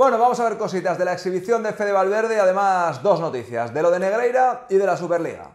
Bueno, vamos a ver cositas de la exhibición de Fede Valverde, y además dos noticias, de lo de Negreira y de la Superliga.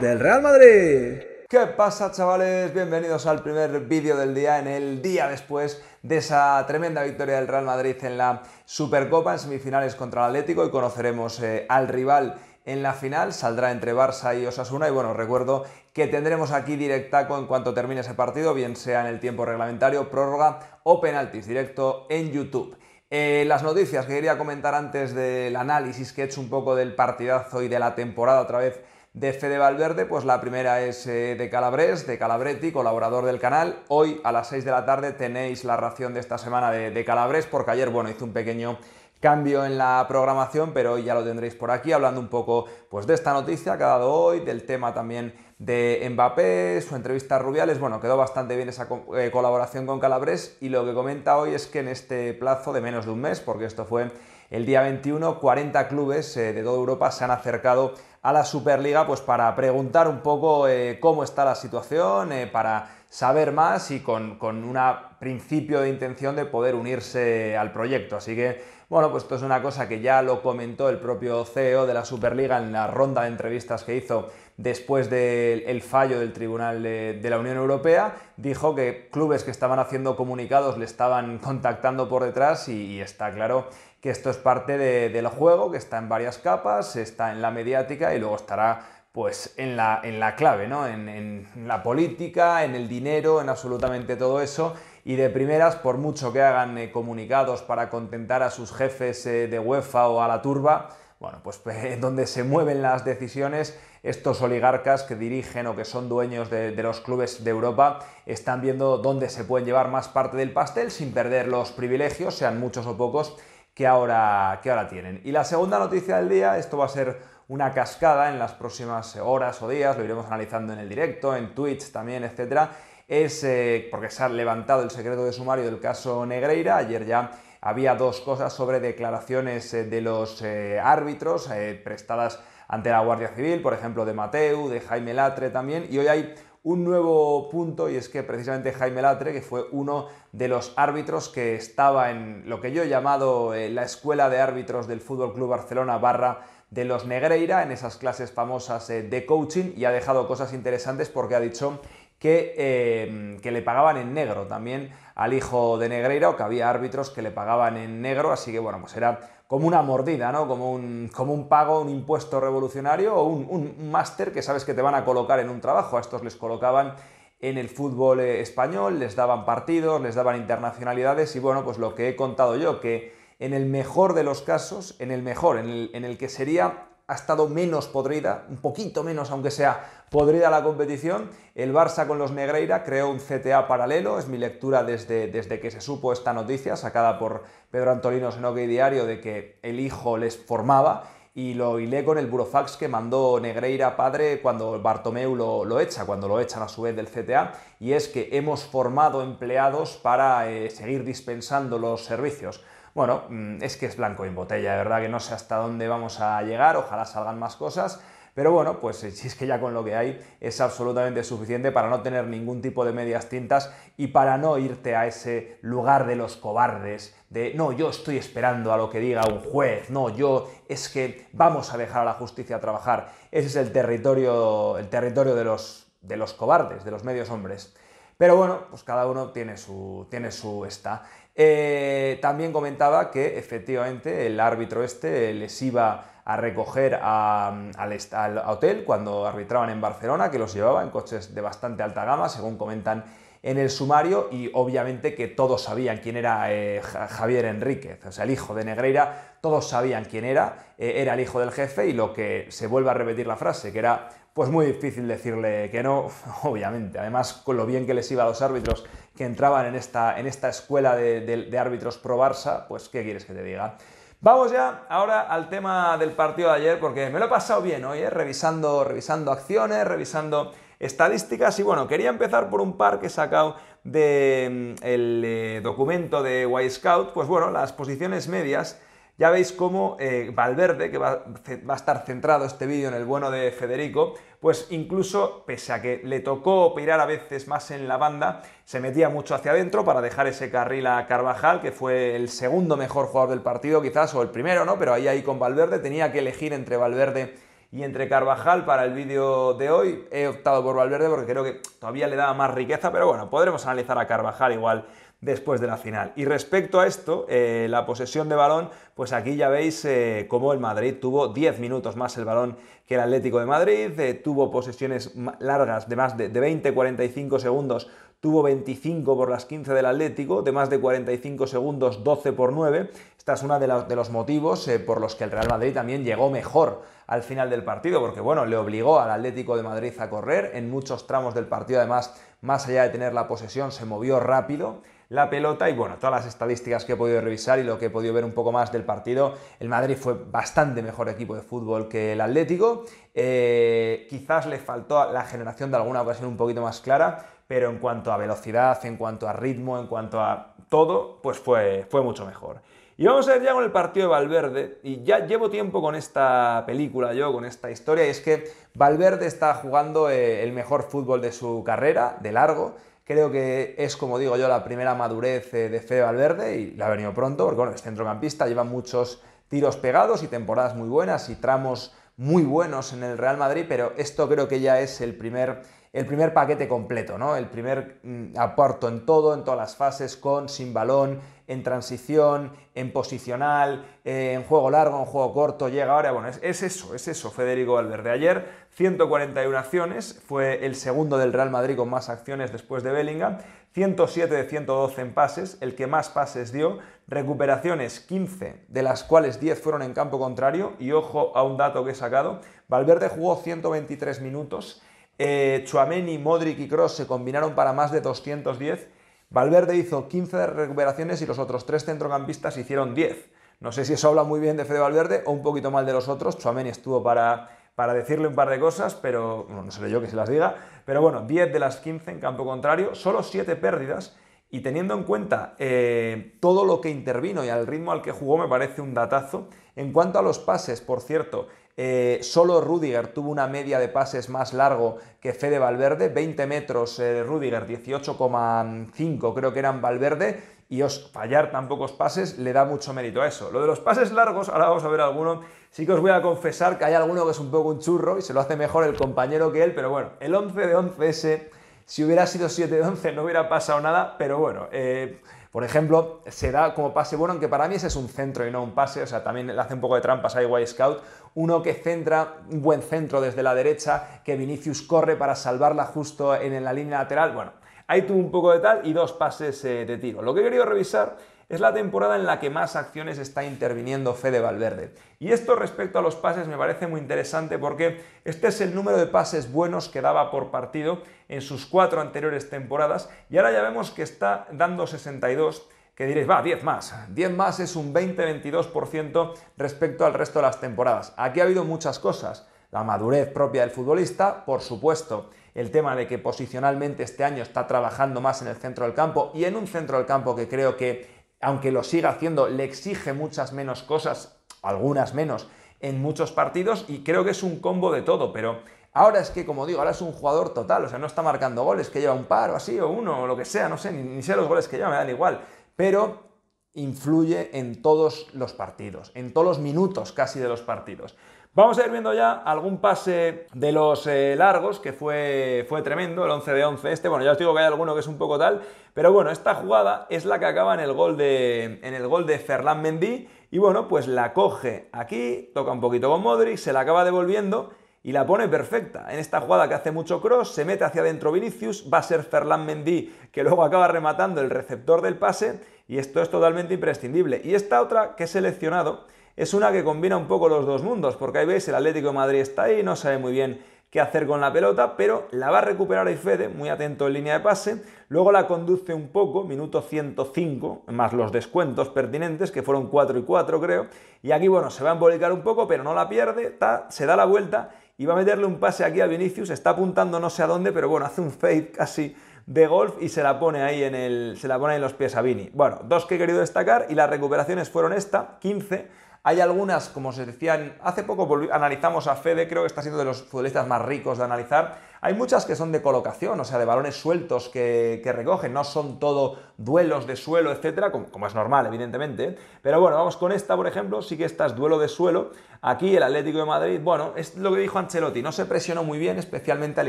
Del Real Madrid. ¿Qué pasa chavales? Bienvenidos al primer vídeo del día en el día después de esa tremenda victoria del Real Madrid en la Supercopa en semifinales contra el Atlético y conoceremos eh, al rival en la final, saldrá entre Barça y Osasuna. Y bueno, recuerdo que tendremos aquí directaco en cuanto termine ese partido, bien sea en el tiempo reglamentario, prórroga o penaltis, directo en YouTube. Eh, las noticias que quería comentar antes del análisis que he hecho un poco del partidazo y de la temporada a través de Fede Valverde, pues la primera es eh, de Calabres, de Calabretti, colaborador del canal. Hoy a las 6 de la tarde tenéis la ración de esta semana de, de Calabres, porque ayer, bueno, hizo un pequeño cambio en la programación, pero ya lo tendréis por aquí hablando un poco pues, de esta noticia que ha dado hoy, del tema también de Mbappé, su entrevista a Rubiales, bueno, quedó bastante bien esa eh, colaboración con Calabres y lo que comenta hoy es que en este plazo de menos de un mes, porque esto fue el día 21, 40 clubes eh, de toda Europa se han acercado a la Superliga pues para preguntar un poco eh, cómo está la situación, para saber más y con, con una principio de intención de poder unirse al proyecto. Así que, bueno, pues esto es una cosa que ya lo comentó el propio CEO de la Superliga en la ronda de entrevistas que hizo después del fallo del Tribunal de, la Unión Europea. Dijo que clubes que estaban haciendo comunicados le estaban contactando por detrás y, está claro que esto es parte del juego, que está en varias capas, está en la mediática y luego estará pues en la, clave, ¿no? en, la política, en el dinero, en absolutamente todo eso y de primeras, por mucho que hagan eh, comunicados para contentar a sus jefes eh, de UEFA o a la turba, bueno, pues donde se mueven las decisiones, estos oligarcas que dirigen o que son dueños de, los clubes de Europa están viendo dónde se pueden llevar más parte del pastel sin perder los privilegios, sean muchos o pocos, que ahora, que ahora tienen. Y la segunda noticia del día, esto va a ser una cascada en las próximas horas o días, lo iremos analizando en el directo, en Twitch también, etcétera es eh, porque se ha levantado el secreto de sumario del caso Negreira. Ayer ya había dos cosas sobre declaraciones eh, de los eh, árbitros prestadas ante la Guardia Civil, por ejemplo, de Mateu, de Jaime Latre también, y hoy hay un nuevo punto y es que precisamente Jaime Latre, que fue uno de los árbitros que estaba en lo que yo he llamado la escuela de árbitros del Fútbol Club Barcelona barra de los Negreira, en esas clases famosas de coaching, y ha dejado cosas interesantes porque ha dicho Em, que, le pagaban en negro. También al hijo de o que había árbitros que le pagaban en negro, así que bueno, pues era como una mordida, ¿no? Como un, como un pago, un impuesto revolucionario o un, máster que sabes que te van a colocar en un trabajo. A estos les colocaban en el fútbol eh, español, les daban partidos, les daban internacionalidades y bueno, pues lo que he contado yo, que en el mejor de los casos, en el mejor, en el, en el que sería ha estado menos podrida, un poquito menos aunque sea podrida la competición. El Barça con los Negreira creó un CTA paralelo, es mi lectura desde, desde que se supo esta noticia, sacada por Pedro Antolinos en OK Diario, de que el hijo les formaba y lo hilé con el burofax que mandó Negreira padre cuando Bartomeu lo, lo, echa, cuando lo echan a su vez del CTA, y es que hemos formado empleados para eh, seguir dispensando los servicios. Bueno, mm, es que es blanco en botella, de verdad que no sé hasta dónde vamos a llegar, ojalá salgan más cosas. Pero bueno, pues eh, si es que ya con lo que hay es absolutamente suficiente para no tener ningún tipo de medias tintas y para no irte a ese lugar de los cobardes, de no, yo estoy esperando a lo que diga un juez, no, yo es que vamos a dejar a la justicia trabajar. Ese es el territorio, el territorio de, los, de los cobardes, de los medios hombres. Pero bueno, pues cada uno tiene su, tiene su esta. Eh, también comentaba que efectivamente el árbitro este les iba a recoger al, al hotel cuando arbitraban en Barcelona, que los llevaba en coches de bastante alta gama, según comentan en el sumario y obviamente que todos sabían quién era eh, Javier Enríquez, o sea, el hijo de Negreira, todos sabían quién era, eh, era el hijo del jefe y lo que se vuelve a repetir la frase, que era pues muy difícil decirle que no, obviamente, además con lo bien que les iba a los árbitros que entraban en esta, en esta escuela de, árbitros pro Barça, pues ¿qué quieres que te diga? Vamos ya ahora al tema del partido de ayer, porque me lo he pasado bien hoy, ¿eh? revisando, revisando acciones, revisando estadísticas. Y bueno, quería empezar por un par que he sacado del mm, eh, documento de White Scout. Pues bueno, las posiciones medias. Ya veis cómo eh, Valverde, que va, a estar centrado este vídeo en el bueno de Federico, pues incluso pese a que le tocó operar a veces más en la banda, se metía mucho hacia adentro para dejar ese carril a Carvajal, que fue el segundo mejor jugador del partido quizás, o el primero, ¿no? Pero ahí, ahí con Valverde tenía que elegir entre Valverde y entre Carvajal para el vídeo de hoy he optado por Valverde porque creo que todavía le daba más riqueza, pero bueno, podremos analizar a Carvajal igual después de la final. Y respecto a esto, eh, la posesión de balón, pues aquí ya veis eh, cómo el Madrid tuvo 10 minutos más el balón que el Atlético de Madrid, eh, tuvo posesiones largas de más de, de 20-45 segundos, tuvo 25 por las 15 del Atlético, de más de 45 segundos 12 por 9, esta es uno de, los motivos eh, por los que el Real Madrid también llegó mejor al final del partido, porque bueno, le obligó al Atlético de Madrid a correr en muchos tramos del partido, además, más allá de tener la posesión, se movió rápido la pelota y bueno, todas las estadísticas que he podido revisar y lo que he podido ver un poco más del partido, el Madrid fue bastante mejor equipo de fútbol que el Atlético, eh, quizás le faltó la generación de alguna ocasión un poquito más clara, pero en cuanto a velocidad, en cuanto a ritmo, en cuanto a todo, pues fue mucho mejor. Y vamos a ir ya con el partido de Valverde, y ya llevo tiempo con esta película, yo con esta historia, y es que Valverde está jugando eh, el mejor fútbol de su carrera, de largo. Creo que es, como digo yo, la primera madurez eh, de Fede Valverde, y la ha venido pronto, porque bueno, es centrocampista, lleva muchos tiros pegados y temporadas muy buenas y tramos muy buenos en el Real Madrid, pero esto creo que ya es el primer el primer paquete completo, ¿no? El primer mm, aporto en todo, en todas las fases, con, sin balón, en transición, en posicional, eh, en juego largo, en juego corto, llega ahora. Bueno, es, es, eso, es eso, Federico Valverde. Ayer 141 acciones, fue el segundo del Real Madrid con más acciones después de Bellingham, 107 de 112 en pases, el que más pases dio, recuperaciones 15, de las cuales 10 fueron en campo contrario, y ojo a un dato que he sacado, Valverde jugó 123 minutos, eh, Chuameni, Modric y Cross se combinaron para más de 210. Valverde hizo 15 recuperaciones y los otros tres centrocampistas hicieron 10. No sé si eso habla muy bien de Fede Valverde o un poquito mal de los otros. Chuameni estuvo para, decirle un par de cosas, pero no sé yo que se las diga. Pero bueno, 10 de las 15 en campo contrario, solo 7 pérdidas. Y teniendo en cuenta eh, todo lo que intervino y al ritmo al que jugó, me parece un datazo. En cuanto a los pases, por cierto, eh, solo Rudiger tuvo una media de pases más largo que Fede Valverde, 20 metros de eh, Rudiger, 18,5 creo que eran Valverde, y os fallar tan pocos pases le da mucho mérito a eso. Lo de los pases largos, ahora vamos a ver alguno, sí que os voy a confesar que hay alguno que es un poco un churro y se lo hace mejor el compañero que él, pero bueno, el 11 de 11 ese si hubiera sido 7 11 no hubiera pasado nada, pero bueno, eh, por ejemplo, se da como pase bueno, aunque para mí ese es un centro y no un pase, o sea, también le hace un poco de trampas a White Scout, uno que centra, un buen centro desde la derecha, que Vinicius corre para salvarla justo en la línea lateral, bueno, ahí tuvo un poco de tal y dos pases eh, de tiro. Lo que he querido revisar es la temporada en la que más acciones está interviniendo Fede Valverde. Y esto respecto a los pases me parece muy interesante porque este es el número de pases buenos que daba por partido en sus cuatro anteriores temporadas y ahora ya vemos que está dando 62 que diréis, va, 10 más. 10 más es un 20-22% respecto al resto de las temporadas. Aquí ha habido muchas cosas. La madurez propia del futbolista, por supuesto. El tema de que posicionalmente este año está trabajando más en el centro del campo y en un centro del campo que creo que aunque lo siga haciendo, le exige muchas menos cosas, algunas menos, en muchos partidos y creo que es un combo de todo, pero ahora es que, como digo, ahora es un jugador total, o sea, no está marcando goles, que lleva un par o así, o uno, o lo que sea, no sé, ni, sé los goles que lleva, me dan igual, pero influye en todos los partidos, en todos los minutos casi de los partidos. Vamos a ir viendo ya algún pase de los eh, largos, que fue, fue tremendo, el 11 de 11 este. Bueno, ya os digo que hay alguno que es un poco tal, pero bueno, esta jugada es la que acaba en el gol de, en el gol de Ferland Mendy. Y bueno, pues la coge aquí, toca un poquito con Modric, se la acaba devolviendo y la pone perfecta. En esta jugada que hace mucho cross, se mete hacia adentro Vinicius, va a ser Ferland Mendy que luego acaba rematando el receptor del pase y esto es totalmente imprescindible. Y esta otra que he seleccionado es una que combina un poco los dos mundos, porque ahí veis, el Atlético de Madrid está ahí, no sabe muy bien qué hacer con la pelota, pero la va a recuperar fede muy atento en línea de pase, luego la conduce un poco, minuto 105, más los descuentos pertinentes, que fueron 4 y 4 creo, y aquí bueno, se va a embolicar un poco, pero no la pierde, se da la vuelta y va a meterle un pase aquí a Vinicius, está apuntando no sé a dónde, pero bueno, hace un fade casi de golf y se la pone ahí en el, se la pone en los pies a Vini. Bueno, dos que he querido destacar y las recuperaciones fueron esta, 15, hay algunas, como se decían, hace poco analizamos a Fede, creo que está siendo de los futbolistas más ricos de analizar hay muchas que son de colocación, o sea, de balones sueltos que, recogen, no son todo duelos de suelo, etcétera, como, es normal, evidentemente. Pero bueno, vamos con esta, por ejemplo, sí que esta es duelo de suelo. Aquí el Atlético de Madrid, bueno, es lo que dijo Ancelotti, no se presionó muy bien, especialmente al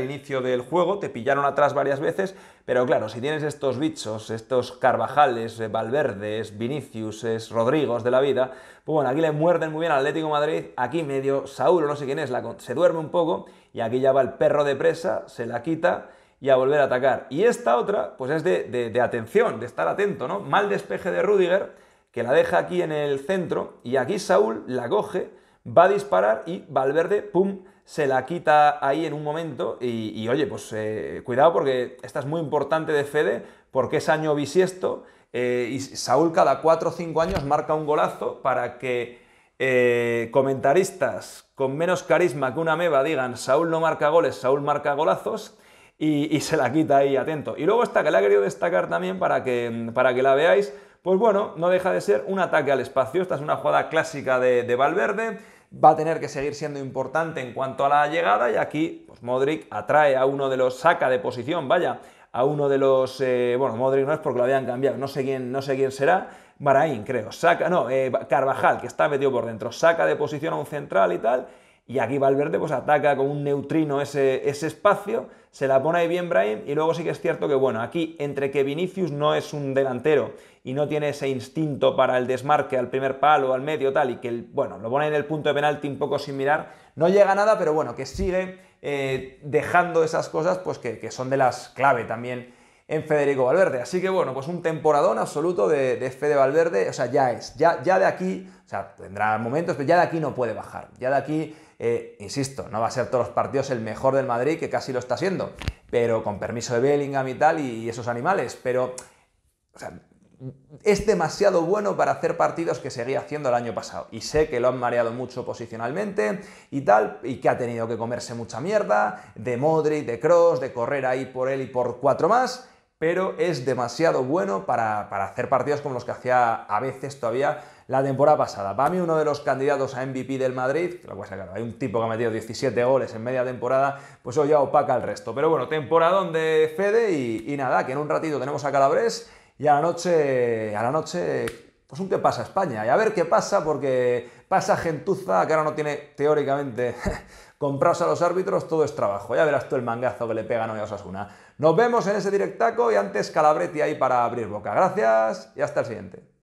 inicio del juego, te pillaron atrás varias veces, pero claro, si tienes estos bichos, estos Carvajales, eh, Valverdes, Vinicius, Rodrigos de la vida, pues bueno, aquí le muerden muy bien al Atlético de Madrid, aquí medio Saúl, no sé quién es, se duerme un poco y aquí ya va el perro de presa se la quita y a volver a atacar. Y esta otra, pues es de, atención, de estar atento, ¿no? Mal despeje de Rudiger, que la deja aquí en el centro, y aquí Saúl la coge, va a disparar y Valverde, ¡pum!, se la quita ahí en un momento y, oye, pues eh, cuidado porque esta es muy importante de Fede porque es año bisiesto eh, y Saúl cada 4 o 5 años marca un golazo para que eh, comentaristas con menos carisma que una meba digan Saúl no marca goles, Saúl marca golazos y, se la quita ahí atento. Y luego esta que la he querido destacar también para que, para que la veáis, pues bueno, no deja de ser un ataque al espacio. Esta es una jugada clásica de, Valverde, va a tener que seguir siendo importante en cuanto a la llegada y aquí pues Modric atrae a uno de los, saca de posición, vaya, a uno de los, eh, bueno, Modric no es porque lo habían cambiado, no sé quién, no sé quién será Maraín, creo, saca, no, eh, Carvajal, que está metido por dentro, saca de posición a un central y tal, y aquí Valverde pues ataca con un neutrino ese, espacio, se la pone ahí bien Brahim, y luego sí que es cierto que, bueno, aquí entre que Vinicius no es un delantero y no tiene ese instinto para el desmarque al primer palo, al medio, tal, y que, bueno, lo pone en el punto de penalti un poco sin mirar, no llega nada, pero bueno, que sigue eh, dejando esas cosas pues que, que son de las clave también en Federico Valverde. Así que bueno, pues un temporadón absoluto de, de Fede Valverde, o sea, ya es, ya, ya de aquí, o sea, tendrá momentos, pero ya de aquí no puede bajar, ya de aquí, eh, insisto, no va a ser todos los partidos el mejor del Madrid, que casi lo está siendo, pero con permiso de Bellingham y tal, y, esos animales, pero, o sea, es demasiado bueno para hacer partidos que seguía haciendo el año pasado. Y sé que lo han mareado mucho posicionalmente y tal, y que ha tenido que comerse mucha mierda de Modri, de Cross, de correr ahí por él y por cuatro más pero es demasiado bueno para, hacer partidos como los que hacía a veces todavía la temporada pasada. Para mí uno de los candidatos a MVP del Madrid, hay un tipo que ha metido 17 goles en media temporada, pues eso ya opaca el resto. Pero bueno, temporadón de Fede y, nada, que en un ratito tenemos a Calabres y a la noche, a la noche pues un qué pasa España. Y a ver qué pasa porque esa gentuza que ahora no tiene teóricamente comprados a los árbitros, todo es trabajo. Ya verás tú el mangazo que le pegan hoy a Osasuna. Nos vemos en ese directaco y antes Calabretti ahí para abrir boca. Gracias y hasta el siguiente.